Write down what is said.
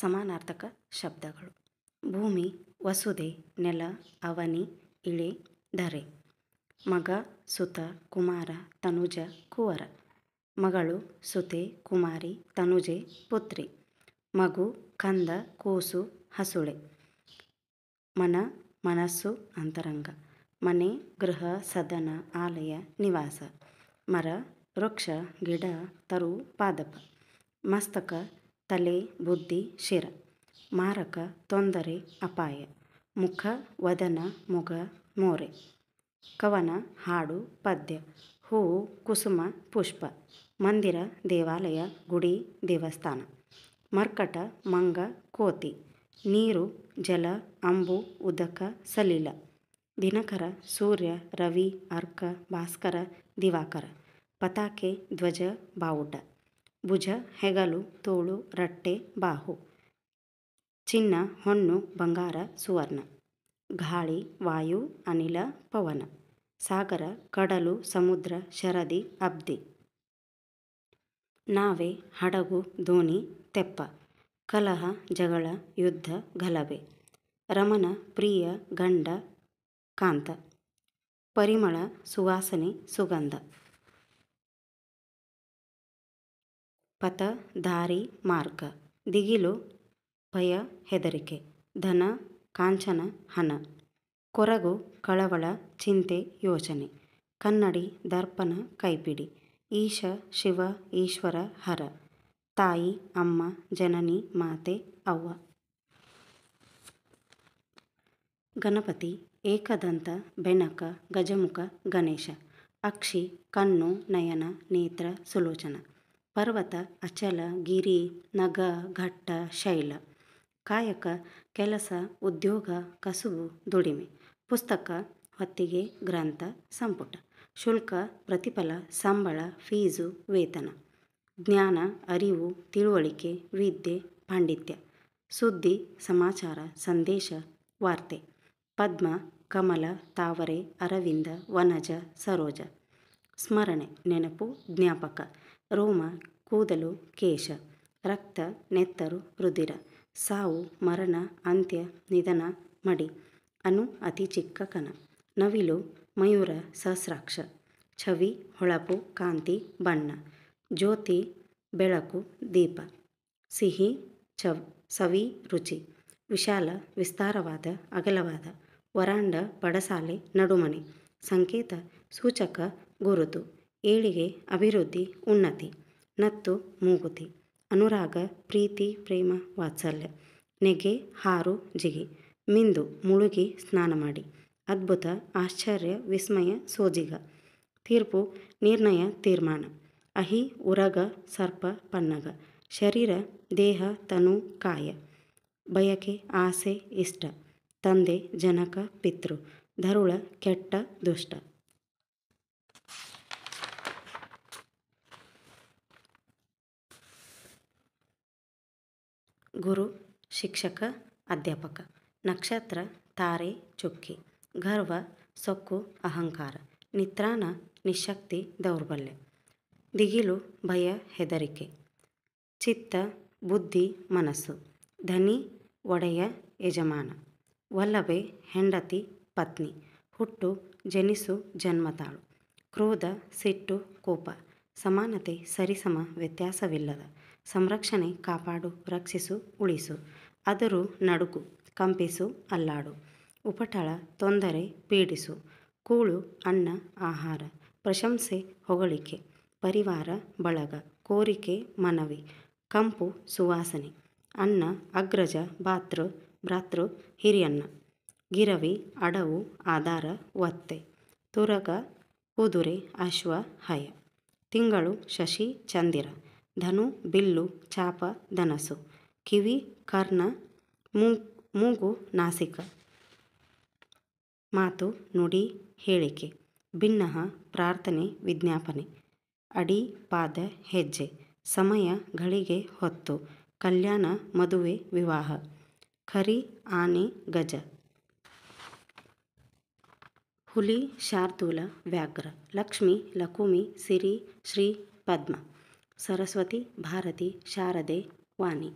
ಸಮಾನಾರ್ಥಕ ಶಬ್ದಗಳು ಭೂಮಿ ವಸುದೆ ನೆಲ ಅವನಿ ಇಳೆ ಧರೆ ಮಗ ಸುತ ಕುಮಾರ ತನುಜ ಕುವರ ಮಗಳು ಸುತೆ ಕುಮಾರಿ ತನುಜೆ ಪುತ್ರಿ ಮಗು ಕಂದ ಕೂಸು ಹಸುಳೆ ಮನ ಮನಸ್ಸು ಅಂತರಂಗ ಮನೆ ಗೃಹ ಸದನ ಆಲಯ ನಿವಾಸ ಮರ ವೃಕ್ಷ ಗಿಡ ತರು ಪಾದಪ ಮಸ್ತಕ ತಲೆ ಬುದ್ಧಿ ಶಿರ ಮಾರಕ ತೊಂದರೆ ಅಪಾಯ ಮುಖ ವದನ ಮುಗ ಮೋರೆ ಕವನ ಹಾಡು ಪದ್ಯ ಹೂವು ಕುಸುಮ ಪುಷ್ಪ ಮಂದಿರ ದೇವಾಲಯ ಗುಡಿ ದೇವಸ್ಥಾನ ಮರ್ಕಟ ಮಂಗ ಕೋತಿ ನೀರು ಜಲ ಅಂಬು ಉದಕ ಸಲೀಲ ದಿನಕರ ಸೂರ್ಯ ರವಿ ಅರ್ಕ ಭಾಸ್ಕರ ದಿವಾಕರ ಪತಾಕೆ ಧ್ವಜ ಬಾವುಟ ಭುಜ ಹೆಗಲು ತೋಳು ರಟ್ಟೆ ಬಾಹು ಚಿನ್ನ ಹೊಣ್ಣು ಬಂಗಾರ ಸುವರ್ಣ ಗಾಳಿ ವಾಯು ಅನಿಲ ಪವನ ಸಾಗರ ಕಡಲು ಸಮುದ್ರ ಶರದಿ ಅಬ್ದಿ ನಾವೆ ಹಡಗು ದೋಣಿ ತೆಪ್ಪ ಕಲಹ ಜಗಳ ಯುದ್ಧ ಗಲಭೆ ರಮನ ಪ್ರಿಯ ಗಂಡ ಕಾಂತ ಪರಿಮಳ ಸುವಾಸನೆ ಸುಗಂಧ ಪಥ ದಾರಿ ಮಾರ್ಗ ದಿಗಿಲು ಭಯ ಹೆದರಿಕೆ ಧನ ಕಾಂಚನ ಹಣ ಕೊರಗು ಕಳವಳ ಚಿಂತೆ ಯೋಚನೆ ಕನ್ನಡಿ ದರ್ಪಣ ಕೈಪಿಡಿ ಈಶ ಶಿವ ಈಶ್ವರ ಹರ ತಾಯಿ ಅಮ್ಮ ಜನನಿ ಮಾತೆ ಅವ್ವ ಗಣಪತಿ ಏಕದಂತ ಬೆನಕ ಗಜಮುಖ ಗಣೇಶ ಅಕ್ಷಿ ಕಣ್ಣು ನಯನ ನೇತ್ರ ಸುಲೋಚನ ಪರ್ವತ ಅಚಲ ಗಿರಿ ನಗ ಘಟ್ಟ ಶೈಲ ಕಾಯಕ ಕೆಲಸ ಉದ್ಯೋಗ ಕಸುಬು ದುಡಿಮೆ ಪುಸ್ತಕ ಹೊತ್ತಿಗೆ ಗ್ರಂಥ ಸಂಪುಟ ಶುಲ್ಕ ಪ್ರತಿಫಲ ಸಂಬಳ ಫೀಸು ವೇತನ ಜ್ಞಾನ ಅರಿವು ತಿಳುವಳಿಕೆ ವಿದ್ಯೆ ಪಾಂಡಿತ್ಯ ಸುದ್ದಿ ಸಮಾಚಾರ ಸಂದೇಶ ವಾರ್ತೆ ಪದ್ಮ ಕಮಲ ತಾವರೆ ಅರವಿಂದ ವನಜ ಸರೋಜ ಸ್ಮರಣೆ ನೆನಪು ಜ್ಞಾಪಕ ರೋಮ ಕೂದಲು ಕೇಶ ರಕ್ತ ನೆತ್ತರು ರುದಿರ ಸಾವು ಮರಣ ಅಂತ್ಯ ನಿಧನ ಮಡಿ ಅನು ಅತಿ ಚಿಕ್ಕ ಕನ ನವಿಲು ಮಯೂರ ಸಹಸ್ರಾಕ್ಷ ಛವಿ ಹೊಳಪು ಕಾಂತಿ ಬಣ್ಣ ಜ್ಯೋತಿ ಬೆಳಕು ದೀಪ ಸಿಹಿ ಚವ್ ಸವಿ ರುಚಿ ವಿಶಾಲ ವಿಸ್ತಾರವಾದ ಅಗಲವಾದ ವರಾಂಡ ಪಡಸಾಲೆ ನಡುಮನೆ ಸಂಕೇತ ಸೂಚಕ ಗುರುತು ಏಳಿಗೆ ಅಭಿವೃದ್ಧಿ ಉನ್ನತಿ ನತ್ತು ಮೂಗುತಿ ಅನುರಾಗ ಪ್ರೀತಿ ಪ್ರೇಮ ವಾತ್ಸಲ್ಯ ನೆಗೆ ಹಾರು ಜಿಗಿ ಮಿಂದು ಮುಳುಗಿ ಸ್ನಾನ ಮಾಡಿ ಅದ್ಭುತ ಆಶ್ಚರ್ಯ ವಿಸ್ಮಯ ಸೋಜಿಗ ತೀರ್ಪು ನಿರ್ಣಯ ತೀರ್ಮಾನ ಅಹಿ ಉರಗ ಸರ್ಪ ಪನ್ನಗ ಶರೀರ ದೇಹ ತನು ಕಾಯ ಬಯಕೆ ಆಸೆ ಇಷ್ಟ ತಂದೆ ಜನಕ ಪಿತೃ ಧರುಳ ಕೆಟ್ಟ ದುಷ್ಟ ಗುರು ಶಿಕ್ಷಕ ಅಧ್ಯಾಪಕ ನಕ್ಷತ್ರ ತಾರೆ ಚುಕ್ಕಿ ಗರ್ವ ಸೊಕ್ಕು ಅಹಂಕಾರ ನಿತ್ರಾನ ನಿಶಕ್ತಿ ದೌರ್ಬಲ್ಯ ದಿಗಿಲು ಭಯ ಹೆದರಿಕೆ ಚಿತ್ತ ಬುದ್ಧಿ ಮನಸ್ಸು ಧನಿ ಒಡೆಯ ಯಜಮಾನ ವಲ್ಲಭೆ ಹೆಂಡತಿ ಪತ್ನಿ ಹುಟ್ಟು ಜನಿಸು ಜನ್ಮತಾಳು ಕ್ರೋಧ ಸಿಟ್ಟು ಕೋಪ ಸಮಾನತೆ ಸರಿಸಮ ವ್ಯತ್ಯಾಸವಿಲ್ಲದ ಸಂರಕ್ಷಣೆ ಕಾಪಾಡು ರಕ್ಷಿಸು ಉಳಿಸು ಅದರು ನಡುಕು ಕಂಪಿಸು ಅಲ್ಲಾಡು ಉಪಟಳ ತೊಂದರೆ ಪೀಡಿಸು ಕೂಳು ಅನ್ನ ಆಹಾರ ಪ್ರಶಂಸೆ ಹೊಗಳಿಕೆ ಪರಿವಾರ ಬಳಗ ಕೋರಿಕೆ ಮನವಿ ಕಂಪು ಸುವಾಸನೆ ಅನ್ನ ಅಗ್ರಜ ಭಾತೃ ಭ್ರಾತೃ ಹಿರಿಯಣ್ಣ ಗಿರವಿ ಅಡವು ಆಧಾರ ಒತ್ತೆ ತುರಗ ಕುದುರೆ ಅಶ್ವ ಹಯ ತಿಂಗಳು ಶಶಿ ಚಂದಿರ ಧನು ಬಿಲ್ಲು ಚಾಪ ಧನಸು ಕಿವಿ ಕರ್ಣ ಮೂಗು ನಾಸಿಕ ಮಾತು ನುಡಿ ಹೇಳಿಕೆ ಭಿನ್ನ ಪ್ರಾರ್ಥನೆ ವಿಜ್ಞಾಪನೆ ಅಡಿ ಪಾದ ಹೆಜ್ಜೆ ಸಮಯ ಗಳಿಗೆ ಹೊತ್ತು ಕಲ್ಯಾಣ ಮದುವೆ ವಿವಾಹ ಖರಿ ಆನೆ ಗಜ ಹುಲಿ ಶಾರ್ದೂಲ ವ್ಯಾಘ್ರ ಲಕ್ಷ್ಮಿ ಲಕುಮಿ ಸಿರಿ ಶ್ರೀ ಪದ್ಮ सरस्वती भारती शारदे वाणी